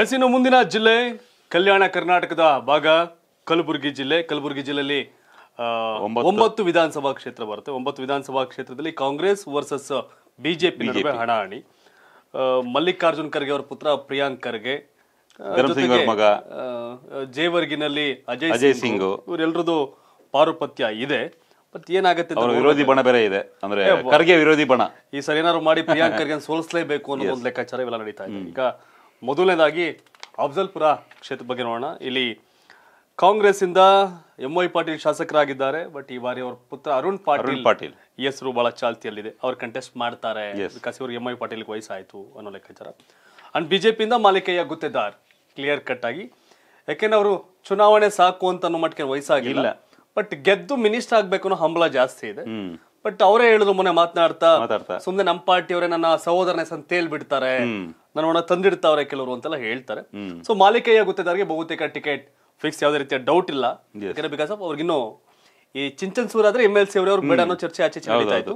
ಎಸಿನ ಮುಂದಿನ ಜಿಲ್ಲೆ ಕಲ್ಯಾಣ ಕರ್ನಾಟಕದ ಭಾಗ ಕಲಬುರಗಿ ಜಿಲ್ಲೆ ಕಲಬುರಗಿ ಜಿಲ್ಲೆಯಲ್ಲಿ ಒಂಬತ್ತು ವಿಧಾನಸಭಾ ಕ್ಷೇತ್ರ ಬರುತ್ತೆ ಒಂಬತ್ತು ವಿಧಾನಸಭಾ ಕ್ಷೇತ್ರದಲ್ಲಿ ಕಾಂಗ್ರೆಸ್ ವರ್ಸಸ್ ಬಿಜೆಪಿ ನಡುವೆ ಹಣಾಹಣಿ ಮಲ್ಲಿಕಾರ್ಜುನ್ ಖರ್ಗೆ ಅವರ ಪುತ್ರ ಪ್ರಿಯಾಂಕ್ ಖರ್ಗೆ ಜೇವರ್ಗಿನಲ್ಲಿ ಅಜಯ್ ಅಜಯ್ ಸಿಂಗ್ ಇವರೆಲ್ಲರದು ಪಾರುಪತ್ಯ ಇದೆ ಮತ್ತೆ ಏನಾಗುತ್ತೆ ವಿರೋಧಿ ಬಣ ಬೇರೆ ಇದೆ ಅಂದ್ರೆ ಖರ್ಗೆ ವಿರೋಧಿ ಬಣ ಈ ಸರಿ ಏನಾದ್ರು ಮಾಡಿ ಪ್ರಿಯಾಂಕ್ ಖರ್ಗೆ ಸೋಲಿಸಲೇಬೇಕು ಅನ್ನೋ ಒಂದು ಲೆಕ್ಕಾಚಾರ ಇವೆಲ್ಲ ನಡೀತಾ ಇದೆ ಈಗ ಮೊದಲನೇದಾಗಿ ಅಫ್ಜಲ್ಪುರ ಕ್ಷೇತ್ರ ಬಗ್ಗೆ ನೋಡೋಣ ಇಲ್ಲಿ ಇಂದ ಎಂ ವೈ ಪಾಟೀಲ್ ಶಾಸಕರಾಗಿದ್ದಾರೆ ಬಟ್ ಈ ಬಾರಿ ಅವರ ಪುತ್ರ ಅರುಣ್ ಪಾಟೀಲ್ ಪಾಟೀಲ್ ಈ ಹೆಸರು ಬಹಳ ಚಾಲ್ತಿಯಲ್ಲಿದೆ ಅವರು ಕಂಟೆಸ್ಟ್ ಮಾಡ್ತಾರೆ ಕಸಿ ಅವರು ಎಂ ವೈ ಪಾಟೀಲ್ ವಯಸ್ಸಾಯ್ತು ಅನ್ನೋ ಲೆಕ್ಕಾಚಾರ ಅಂಡ್ ಬಿಜೆಪಿಯಿಂದ ಮಾಲಿಕಯ್ಯ ಗುತ್ತೆದಾರ್ ಕ್ಲಿಯರ್ ಕಟ್ ಆಗಿ ಯಾಕೆಂದ್ರೆ ಅವರು ಚುನಾವಣೆ ಸಾಕು ಅಂತ ಅನ್ನೋ ಮಟ್ಟಿಗೆ ವಯಸ್ಸಾಗಿಲ್ಲ ಬಟ್ ಗೆದ್ದು ಮಿನಿಸ್ಟರ್ ಆಗ್ಬೇಕು ಅನ್ನೋ ಹಂಬಲ ಜಾಸ್ತಿ ಇದೆ ಬಟ್ ಅವರೇ ಹೇಳುದು ಮೊನ್ನೆ ಮಾತನಾಡ್ತಾ ಸುಮ್ನೆ ನಮ್ಮ ಪಾರ್ಟಿಯವರೇ ನನ್ನ ಸಹೋದರನೇ ಅಂತ ಬಿಡ್ತಾರೆ ನನ್ನ ತಂದಿಡ್ತಾವ್ರೆ ಕೆಲವರು ಅಂತೆಲ್ಲ ಹೇಳ್ತಾರೆ ಸೊ ಮಾಲಿಕೆಯ ಗೊತ್ತಿದಾರಿಗೆ ಬಹುತೇಕ ಟಿಕೆಟ್ ಫಿಕ್ಸ್ ಯಾವುದೇ ರೀತಿಯ ಡೌಟ್ ಇಲ್ಲ ಯಾಕಂದ್ರೆ ಬಿಕಾಸ್ ಆಫ್ ಇನ್ನು ಈ ಸೂರ್ ಆದ್ರೆ ಎಂ ಎಲ್ ಸಿ ಅವರೇ ಬೇಡ ಅನ್ನೋ ಚರ್ಚೆ ಆಚೆ ಆಯ್ತು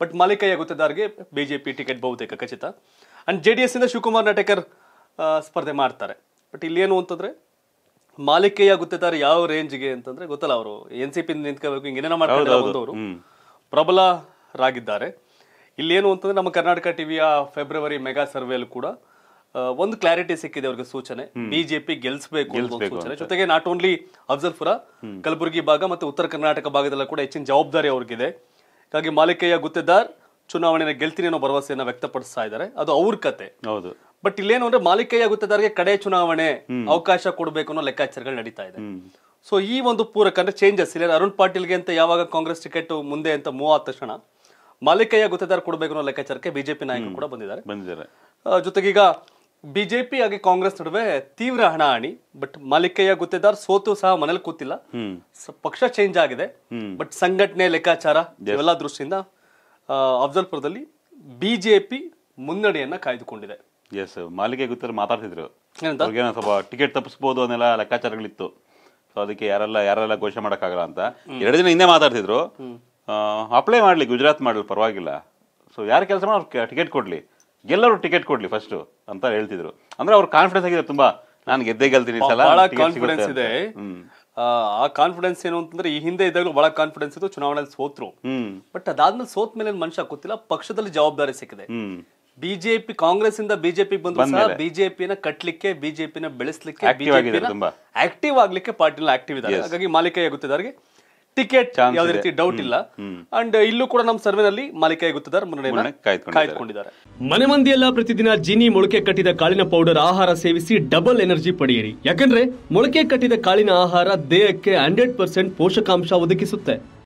ಬಟ್ ಮಾಲಿಕಯ್ಯ ಗೊತ್ತಿದಾರಿಗೆ ಬಿಜೆಪಿ ಟಿಕೆಟ್ ಬಹುತೇಕ ಖಚಿತ ಅಂಡ್ ಜೆ ಡಿ ಎಸ್ ಇಂದ ಶಿವಕುಮಾರ್ ನಾಟಕರ್ ಸ್ಪರ್ಧೆ ಮಾಡ್ತಾರೆ ಬಟ್ ಇಲ್ಲಿ ಏನು ಅಂತಂದ್ರೆ ಮಾಲಿಕೆಯ ಗೊತ್ತಿದ್ದಾರೆ ಯಾವ ರೇಂಜ್ಗೆ ಅಂತಂದ್ರೆ ಗೊತ್ತಲ್ಲ ಅವರು ಎನ್ ಸಿ ಪಿ ನಿಂತ್ಕೋಬೇಕು ಹಿಂಗೇನೋ ಮಾಡ್ತಾರೆ ಪ್ರಬಲರಾಗಿದ್ದಾರೆ ಇಲ್ಲೇನು ಅಂತಂದ್ರೆ ನಮ್ಮ ಕರ್ನಾಟಕ ಟಿವಿಯ ಫೆಬ್ರವರಿ ಮೆಗಾ ಸರ್ವೆಯಲ್ಲಿ ಕೂಡ ಒಂದು ಕ್ಲಾರಿಟಿ ಸಿಕ್ಕಿದೆ ಅವ್ರಿಗೆ ಸೂಚನೆ ಬಿಜೆಪಿ ಗೆಲ್ಸ್ಬೇಕು ಸೂಚನೆ ಜೊತೆಗೆ ನಾಟ್ ಓನ್ಲಿ ಅಫ್ಜಲ್ಪುರ ಕಲಬುರಗಿ ಭಾಗ ಮತ್ತು ಉತ್ತರ ಕರ್ನಾಟಕ ಭಾಗದಲ್ಲೂ ಕೂಡ ಹೆಚ್ಚಿನ ಜವಾಬ್ದಾರಿ ಅವ್ರಿಗಿದೆ ಹಾಗಾಗಿ ಮಾಲಿಕಯ್ಯ ಗುತ್ತೇದಾರ್ ಚುನಾವಣೆನ ಗೆಲ್ತೀನಿ ಅನ್ನೋ ಭರವಸೆಯನ್ನ ವ್ಯಕ್ತಪಡಿಸ್ತಾ ಇದ್ದಾರೆ ಅದು ಅವ್ರ ಕತೆ ಹೌದು ಬಟ್ ಇಲ್ಲೇನು ಅಂದ್ರೆ ಮಾಲಿಕಯ್ಯ ಗುತ್ತೇದಾರ್ಗೆ ಕಡೆ ಚುನಾವಣೆ ಅವಕಾಶ ಕೊಡಬೇಕು ಅನ್ನೋ ಲೆಕ್ಕಾಚಾರಗಳು ನಡೀತಾ ಇದೆ ಸೊ ಈ ಒಂದು ಪೂರಕ ಅಂದರೆ ಚೇಂಜಸ್ ಇಲ್ಲ ಅರುಣ್ ಪಾಟೀಲ್ಗೆ ಅಂತ ಯಾವಾಗ ಕಾಂಗ್ರೆಸ್ ಟಿಕೆಟ್ ಮುಂದೆ ಅಂತ ಮೂವ್ ಆದ ತಕ್ಷಣ ಮಾಲಿಕಯ್ಯ ಗುತ್ತೇದಾರ್ ಕೊಡಬೇಕು ಅನ್ನೋ ಲೆಕ್ಕಾಚಾರಕ್ಕೆ ಬಿಜೆಪಿ ನಾಯಕರು ಕೂಡ ಬಂದಿದ್ದಾರೆ ಬಂದಿದ್ದಾರೆ ಜೊತೆಗೀಗ ಬಿಜೆಪಿ ಹಾಗೆ ಕಾಂಗ್ರೆಸ್ ನಡುವೆ ತೀವ್ರ ಹಣಾಹಣಿ ಬಟ್ ಮಾಲಿಕಯ್ಯ ಗುತ್ತೇದಾರ್ ಸೋತು ಸಹ ಮನೇಲಿ ಕೂತಿಲ್ಲ ಪಕ್ಷ ಚೇಂಜ್ ಆಗಿದೆ ಬಟ್ ಸಂಘಟನೆ ಲೆಕ್ಕಾಚಾರ ಇವೆಲ್ಲ ದೃಷ್ಟಿಯಿಂದ ಅಫ್ಜಲ್ಪುರದಲ್ಲಿ ಬಿಜೆಪಿ ಮುನ್ನಡೆಯನ್ನ ಕಾಯ್ದುಕೊಂಡಿದೆ ಎಸ್ ಮಾಲಿಕೆ ಗುತ್ತಾರ ಮಾತಾಡ್ತಿದ್ರು ಟಿಕೆಟ್ ತಪ್ಪಿಸಬಹುದು ಅನ್ನೆಲ್ಲ ಲೆಕ್ಕಾಚಾರಗಳಿತ್ತು ಸೊ ಅದಕ್ಕೆ ಯಾರೆಲ್ಲ ಯಾರೆಲ್ಲ ಘೋಷಣೆ ಮಾಡೋಕ್ಕಾಗಲ್ಲ ಅಂತ ಎರಡು ದಿನ ಹಿಂದೆ ಮಾತಾಡ್ತಿದ್ರು ಅಪ್ಲೈ ಮಾಡಲಿ ಗುಜರಾತ್ ಮಾಡಲಿ ಪರವಾಗಿಲ್ಲ ಸೊ ಯಾರು ಕೆಲಸ ಮಾಡೋ ಟಿಕೆಟ್ ಕೊಡಲಿ ಎಲ್ಲರೂ ಟಿಕೆಟ್ ಕೊಡ್ಲಿ ಫಸ್ಟ್ ಅಂತ ಹೇಳ್ತಿದ್ರು ಅಂದ್ರೆ ಅವ್ರ ಕಾನ್ಫಿಡೆನ್ಸ್ ಆಗಿದೆ ತುಂಬಾ ನಾನು ಗೆದ್ದೆ ಗೆಲ್ತೀನಿ ಸಲ ಕಾನ್ಫಿಡೆನ್ಸ್ ಇದೆ ಆ ಕಾನ್ಫಿಡೆನ್ಸ್ ಏನು ಅಂತಂದ್ರೆ ಈ ಹಿಂದೆ ಇದ್ದಾಗಲೂ ಬಹಳ ಕಾನ್ಫಿಡೆನ್ಸ್ ಇತ್ತು ಚುನಾವಣೆಯಲ್ಲಿ ಸೋತ್ರು ಬಟ್ ಅದಾದ್ಮೇಲೆ ಸೋತ ಮೇಲೆ ಮನುಷ್ಯ ಗೊತ್ತಿಲ್ಲ ಪಕ್ಷದಲ್ಲಿ ಜವಾಬ್ದಾರಿ ಸಿಕ್ಕಿದೆ ಬಿಜೆಪಿ ಕಾಂಗ್ರೆಸ್ ಇಂದ ಬಿಜೆಪಿ ಬಂದ ಬಿಜೆಪಿ ಬಿಜೆಪಿನ ಕಟ್ಲಿಕ್ಕೆ ಬಿಜೆಪಿನ ಬೆಳೆಸಲಿಕ್ಕೆ ಆಕ್ಟಿವ್ ಆಗ್ಲಿಕ್ಕೆ ಪಾರ್ಟಿನ ಆಕ್ಟಿವ್ ಇದ್ದಾರೆ ಹಾಗಾಗಿ ಆಗುತ್ತಿದೆ ಅವರಿಗೆ ಟಿಕೆಟ್ ಯಾವುದೇ ರೀತಿ ಡೌಟ್ ಇಲ್ಲ ಅಂಡ್ ಇಲ್ಲೂ ಕೂಡ ನಮ್ಮ ಸರ್ವೆನಲ್ಲಿ ಮಾಲಿಕಯ್ಯ ಗುತ್ತಿದಾರ್ ಮನೆ ಮಂದಿಯೆಲ್ಲ ಪ್ರತಿದಿನ ಜಿನಿ ಮೊಳಕೆ ಕಟ್ಟಿದ ಕಾಳಿನ ಪೌಡರ್ ಆಹಾರ ಸೇವಿಸಿ ಡಬಲ್ ಎನರ್ಜಿ ಪಡೆಯಿರಿ ಯಾಕಂದ್ರೆ ಮೊಳಕೆ ಕಟ್ಟಿದ ಕಾಳಿನ ಆಹಾರ ದೇಹಕ್ಕೆ ಹಂಡ್ರೆಡ್ ಪರ್ಸೆಂಟ್ ಪೋಷಕಾಂಶ ಒದಗಿಸುತ್ತೆ